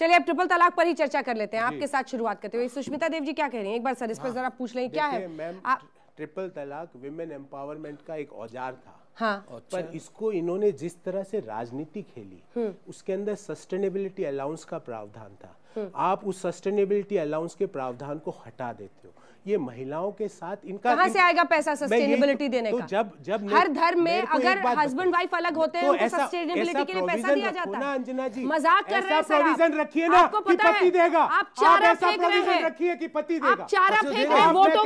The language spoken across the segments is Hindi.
चलिए अब ट्रिपल तलाक पर ही चर्चा कर लेते हैं आपके साथ शुरुआत करते हुए सुष्मिता देव जी क्या कह रही हैं एक बार सर इस पर हाँ। जरा पूछ लें क्या है मैम ट्रिपल तलाक विमेन एम्पावरमेंट का एक औजार था हाँ अच्छा। पर इसको इन्होंने जिस तरह से राजनीति खेली हम्म। उसके अंदर सस्टेनेबिलिटी अलाउंस का प्रावधान था हम्म। आप उस सस्टेनेबिलिटी अलाउंस के प्रावधान को हटा देते हो ये महिलाओं के साथ इनका कहां इन... से आएगा पैसा सस्टेनेबिलिटी तो- तो देने तो का जब जब हर धर्म में अगर हस्बैंड वाइफ अलग तो होते हैं तो उनको सस्टेनेबिलिटी के लिए पैसा दिया जाता है अंजना जी मजाक कर रहे हैं प्रोविजन रखिए ना कि पति देगा आप चारा अच्छा, फेंक रहे हैं कि पति देगा आप चारा फेंक रहे हैं वोटों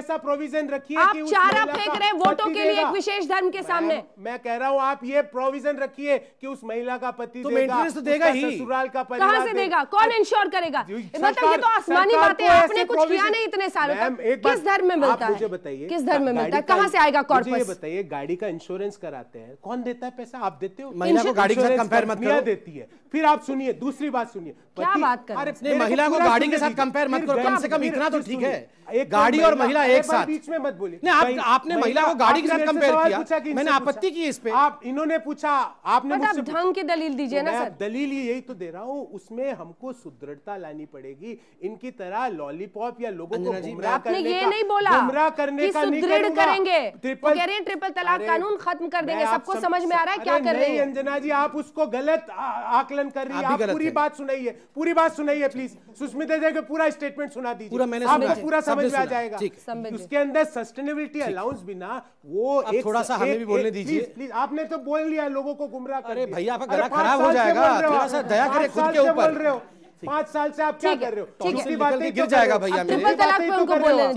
ऐसा प्रोविजन रखिए आप कि चारा फेंक रहे हैं वोटों के लिए एक विशेष धर्म के सामने मैं कह रहा हूँ आप ये प्रोविजन रखिए कि उस महिला का पति तो मेंटेनेंस तो देगा ही ससुराल का पति कहाँ से देगा कौन इंश्योर करेगा मतलब ये तो आसमानी बातें आपने कुछ किया नहीं इतने सालों तक किस धर्म में मिलता है मुझे बताइए किस धर्म में मिलता है कहाँ से आएगा ये बताइए गाड़ी का इंश्योरेंस कराते हैं कौन देता है पैसा आप देते हो महिला को गाड़ी के साथ कंपेयर मत करो देती है फिर आप सुनिए दूसरी बात सुनिए क्या बात कर महिला को गाड़ी के साथ कंपेयर मत करो कम से कम इतना तो ठीक है एक तो गाड़ी और महिला एक साथ बीच में मत बोलिए नहीं आप, आपने महिला को गाड़ी के साथ कंपेयर किया कि मैंने आपत्ति की इस पे आप इन्होंने पूछा आपने मुझसे ढंग की दलील दीजिए तो ना सर दलील यही तो दे रहा हूँ उसमें हमको सुदृढ़ता लानी पड़ेगी इनकी तरह लॉलीपॉप या लोगों को गुमराह करने का ये नहीं बोला गुमराह करने का सुदृढ़ करेंगे ट्रिपल कह रहे हैं ट्रिपल तलाक कानून खत्म कर देंगे सबको समझ में आ रहा है क्या कर रहे हैं अंजना जी आप उसको गलत आकलन कर रही है आप पूरी बात सुनाइए पूरी बात सुनाइए प्लीज सुष्मिता जी का पूरा स्टेटमेंट सुना दीजिए पूरा मैंने आपको पूरा समझ में आ जाएगा उसके अंदर सस्टेनेबिलिटी अलाउंस भी ना वो एक थोड़ा सा हमें भी बोलने दीजिए प्लीज आपने तो बोल लिया लोगों को गुमराह अरे भैया आपका गला खराब हो जाएगा थोड़ा सा दया करें खुद के ऊपर पांच साल से आप क्या कर रहे हो दूसरी बात गिर जाएगा भैया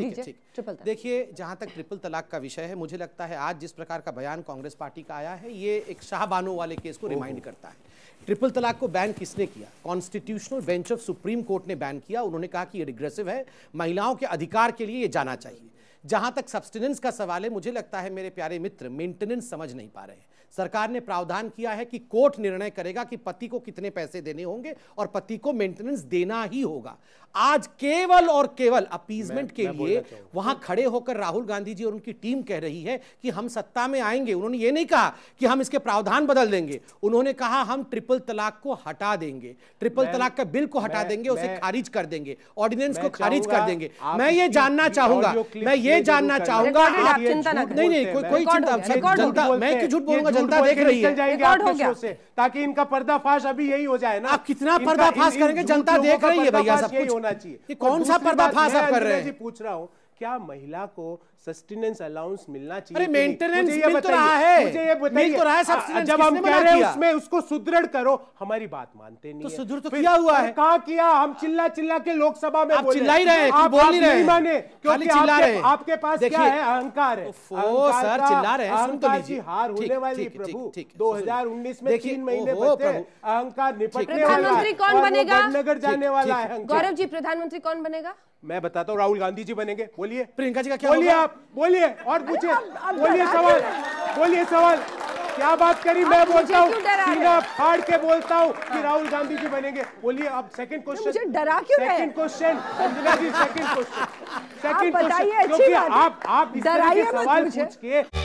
देखिए जहां तक ट्रिपल तलाक का विषय है मुझे लगता है आज जिस प्रकार का बयान कांग्रेस पार्टी का आया है ये एक शाहबानो वाले केस को रिमाइंड करता है ट्रिपल तलाक को बैन किसने किया constitutional bench of supreme court ने बैन किया उन्होंने कहा कि ये रिग्रेसिव है महिलाओं के अधिकार के लिए ये जाना चाहिए जहां तक सब्सटेनेंस का सवाल है मुझे लगता है मेरे प्यारे मित्र मेंटेनेंस समझ नहीं पा रहे हैं सरकार ने प्रावधान किया है कि कोर्ट निर्णय करेगा कि पति को कितने पैसे देने होंगे और पति को मेंटेनेंस देना ही होगा आज केवल और केवल अपीजमेंट के मैं लिए वहां खड़े होकर राहुल गांधी जी और उनकी टीम कह रही है कि हम सत्ता में आएंगे उन्होंने ये नहीं कहा कि हम इसके प्रावधान बदल देंगे उन्होंने कहा हम ट्रिपल तलाक को हटा देंगे ट्रिपल तलाक का बिल को हटा देंगे उसे खारिज कर देंगे ऑर्डिनेंस को खारिज कर देंगे मैं ये जानना चाहूंगा मैं ये ये जानना चाहूंगा आप नहीं नहीं कोई चिंता जनता मैं क्यों झूठ बोलूंगा जनता देख रही है ताकि इनका पर्दाफाश अभी यही हो जाए ना आप कितना पर्दाफाश करेंगे जनता देख रही है भैया सब कुछ होना चाहिए कौन सा पर्दाफाश आप कर रहे हैं पूछ रहा हूँ क्या महिला को सस्टेनेंस अलाउंस मिलना चाहिए अरे मेंटेनेंस मिल तो रहा है मुझे ये तो बताइए तो रहा है हाँ, जब हम कह रहे हैं उसमें उसको सुदृढ़ करो हमारी बात मानते नहीं तो सुदृढ़ तो किया हुआ है कहा किया हम चिल्ला चिल्ला के लोकसभा में चिल्ला ही रहे आप बोल नहीं रहे माने क्योंकि आपके पास क्या है अहंकार है सर चिल्ला रहे हैं तो अहंकार की हार होने वाली प्रभु 2019 में तीन महीने बचे अहंकार निपटने वाला है प्रधानमंत्री कौन बनेगा नगर जाने वाला है गौरव जी प्रधानमंत्री कौन बनेगा मैं बताता हूँ राहुल गांधी जी बनेंगे बोलिए प्रियंका जी का क्या बोलिए आप बोलिए और पूछिए बोलिए सवाल बोलिए सवाल क्या बात करी मैं बोलता हूँ फाड़ के बोलता हूँ कि हाँ। राहुल गांधी जी बनेंगे बोलिए आप सेकंड क्वेश्चन मुझे डरा क्यों रहे second question Sanjana ji second question second question क्योंकि आप आप इस सवाल पूछ के